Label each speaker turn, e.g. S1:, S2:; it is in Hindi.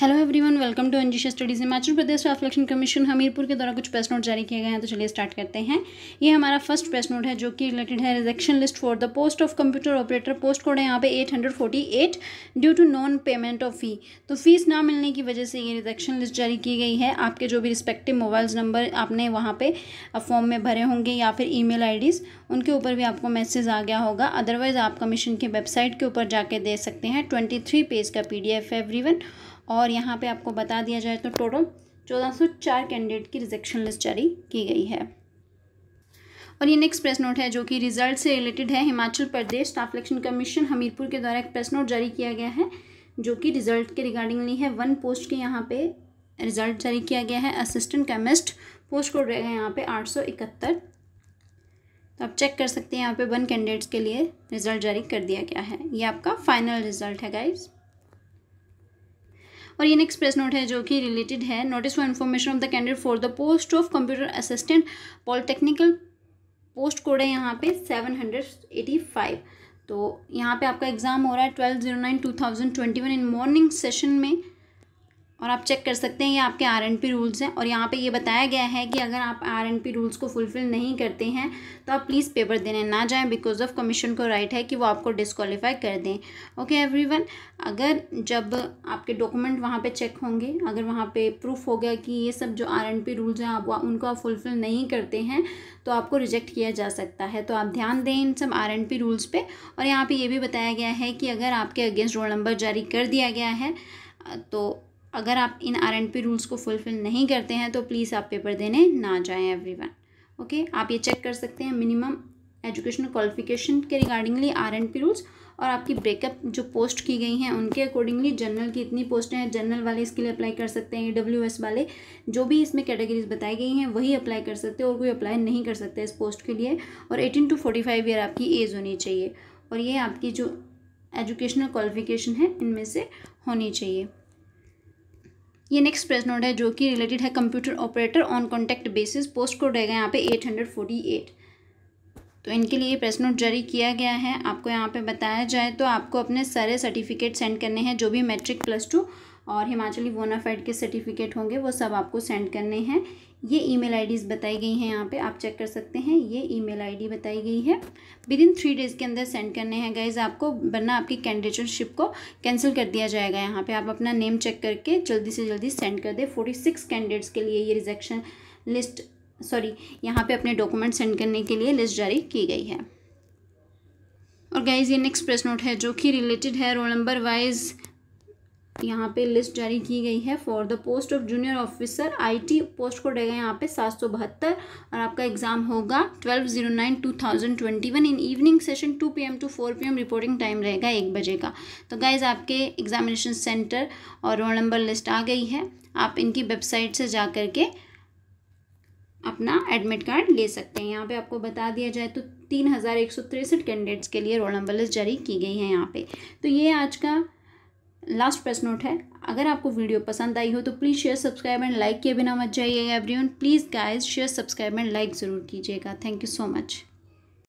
S1: हेलो एवरीवन वेलकम टू एनजीशा studies Himachal Pradesh of election commission Hamirpur के द्वारा कुछ प्रेस नोट जारी किए गए हैं तो चलिए स्टार्ट करते हैं ये हमारा फर्स्ट प्रेस नोट है जो कि रिलेटेड है rejection list for the post of computer operator post code है यहाँ पे at due to non payment of fee तो फीस ना मिलने की वजह से ये रिजेक्शन लिस्ट जारी की गई है आपके जो भी रिस्पेक्टिव मोबाइल नंबर आपने वहाँ पर फॉर्म में भरे होंगे या फिर ई मेल उनके ऊपर भी आपको मैसेज आ गया होगा अदरवाइज़ आप कमीशन के वेबसाइट के ऊपर जाके दे सकते हैं ट्वेंटी पेज का पी डी एफ एवरीवन और यहाँ पे आपको बता दिया जाए तो टोटल चौदह सौ चार कैंडिडेट की रिजेक्शन लिस्ट जारी की गई है और ये नेक्स्ट प्रेस नोट है जो कि रिजल्ट से रिलेटेड है Himachal Pradesh staff election commission Hamirpur के द्वारा एक प्रेस नोट जारी किया गया है जो कि रिजल्ट के रिगार्डिंगली है वन पोस्ट के यहाँ पे रिजल्ट जारी किया गया है असिस्टेंट केमिस्ट पोस्ट कोड रहेगा यहाँ पे आठ सौ इकहत्तर तो आप चेक कर सकते हैं यहाँ पे वन कैंडिडेट्स के लिए रिजल्ट जारी कर दिया गया है ये आपका फाइनल रिजल्ट है गाइज़ और ये नेक्स्ट प्रेस नोट है जो कि रिलेटेड है notice for information of the candidate for the post of computer assistant polytechnical post code है यहाँ पे सेवन हंड्रेड एटी फाइव तो यहाँ पे आपका एग्ज़ाम हो रहा है twelve zero nine two thousand twenty one in morning session में और आप चेक कर सकते हैं ये आपके आर एंड पी रूल्स हैं और यहाँ पे ये बताया गया है कि अगर आप आर एंड पी रूल्स को फुलफिल नहीं करते हैं तो आप प्लीज़ पेपर देने ना जाएं बिकॉज ऑफ कमीशन को राइट है कि वो आपको डिसक्वालीफाई कर दें ओके एवरीवन अगर जब आपके डॉक्यूमेंट वहाँ पे चेक होंगे अगर वहाँ पे प्रूफ हो गया कि ये सब जो आर एंड पी रूल्स हैं आप उनको आप फुलफिल नहीं करते हैं तो आपको रिजेक्ट किया जा सकता है तो आप ध्यान दें इन सब आर एंड पी रूल्स पर और यहाँ पर ये भी बताया गया है कि अगर आपके अगेंस्ट रोल नंबर जारी कर दिया गया है तो अगर आप इन आर एंड पी रूल्स को फुलफ़िल नहीं करते हैं तो प्लीज़ आप पेपर देने ना जाएं एवरीवन ओके आप ये चेक कर सकते हैं मिनिमम एजुकेशनल क्वालिफिकेशन के regardingly R and P rules और आपकी ब्रेकअप जो पोस्ट की गई हैं उनके अकॉर्डिंगली जनरल की इतनी पोस्टें हैं जनरल वाले इसके लिए अप्लाई कर सकते हैं ई वाले जो भी इसमें कैटेगरीज बताई गई हैं वही अप्लाई कर सकते हैं और कोई अप्लाई नहीं कर सकते इस पोस्ट के लिए और eighteen to forty five year आपकी एज होनी चाहिए और ये आपकी जो एजुकेशनल क्वालिफिकेशन है इनमें से होनी चाहिए ये नेक्स्ट प्रेस नोट है जो कि रिलेटेड है computer operator on contact basis post code रहेगा यहाँ पे एट हंड्रेड फोर्टी एट तो इनके लिए प्रेस नोट जारी किया गया है आपको यहाँ पे बताया जाए तो आपको अपने सारे सर्टिफिकेट सेंड करने हैं जो भी मैट्रिक प्लस टू और हिमाचली बोनाफाइड के सर्टिफिकेट होंगे वो सब आपको सेंड करने हैं ये ईमेल आईडीज़ बताई गई हैं यहाँ पे आप चेक कर सकते हैं ये ईमेल आईडी बताई गई है विद इन थ्री डेज़ के अंदर सेंड करने हैं गाइज आपको वरना आपकी कैंडिडेटरशिप को कैंसिल कर दिया जाएगा यहाँ पे आप अपना नेम चेक करके जल्दी से जल्दी सेंड कर दें फोर्टी सिक्स कैंडिडेट्स के लिए ये रिजेक्शन लिस्ट सॉरी यहाँ पे अपने डॉक्यूमेंट सेंड करने के लिए लिस्ट जारी की गई है और गाइज ये नेक्स्ट प्रेस नोट है जो कि रिलेटेड है रोल नंबर वाइज यहाँ पे लिस्ट जारी की गई है for the post of junior officer IT post code रहेगा यहाँ पे सात सौ बहत्तर और आपका एग्जाम होगा twelve zero nine two thousand twenty one in evening session two P M to four P M reporting time रहेगा एक बजे का तो गाइज आपके एग्जामिनेशन सेंटर और रोल नंबर लिस्ट आ गई है आप इनकी वेबसाइट से जा कर के अपना एडमिट कार्ड ले सकते हैं यहाँ पे आपको बता दिया जाए तो तीन हज़ार एक सौ तिरसठ कैंडिडेट्स के लिए रोल नंबर लिस्ट जारी की गई है यहाँ पे तो ये आज का लास्ट प्रेस नोट है अगर आपको वीडियो पसंद आई हो तो please share subscribe and like किए बिना मत जाइएगा everyone please guys share subscribe and like ज़रूर कीजिएगा थैंक यू सो मच